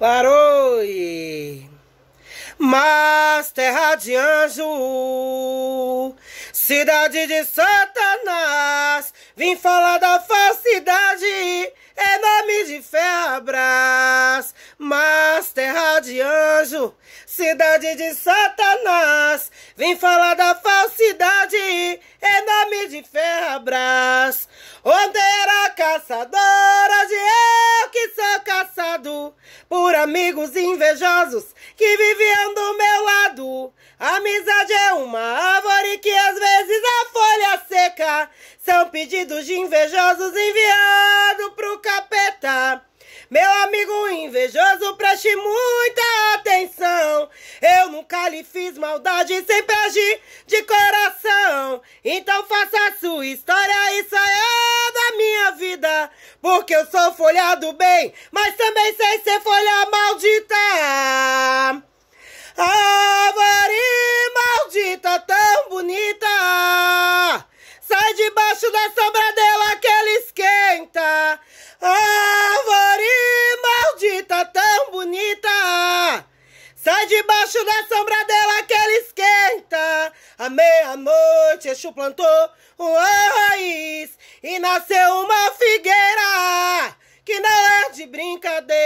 Laroie. Mas terra de anjo, cidade de Satanás, vim falar da falsidade, é nome de febras. Mas terra de anjo, cidade de Satanás, vim falar da falsidade, é nome de febras. Onde era caçadora de por amigos invejosos que viviam do meu lado. amizade é uma árvore que às vezes a folha seca. São pedidos de invejosos enviados pro capeta. Meu amigo invejoso, preste muita atenção. Eu nunca lhe fiz maldade, sempre agi de coração. Então faça a sua história, isso é porque eu sou folhado bem, mas também sei ser folha maldita. Árvore maldita, tão bonita, sai debaixo da sombra dela que ela esquenta. Árvore maldita, tão bonita, sai debaixo da sombra dela que ela esquenta. À meia-noite, Exu plantou uma raiz e nasceu uma figueira que não é de brincadeira.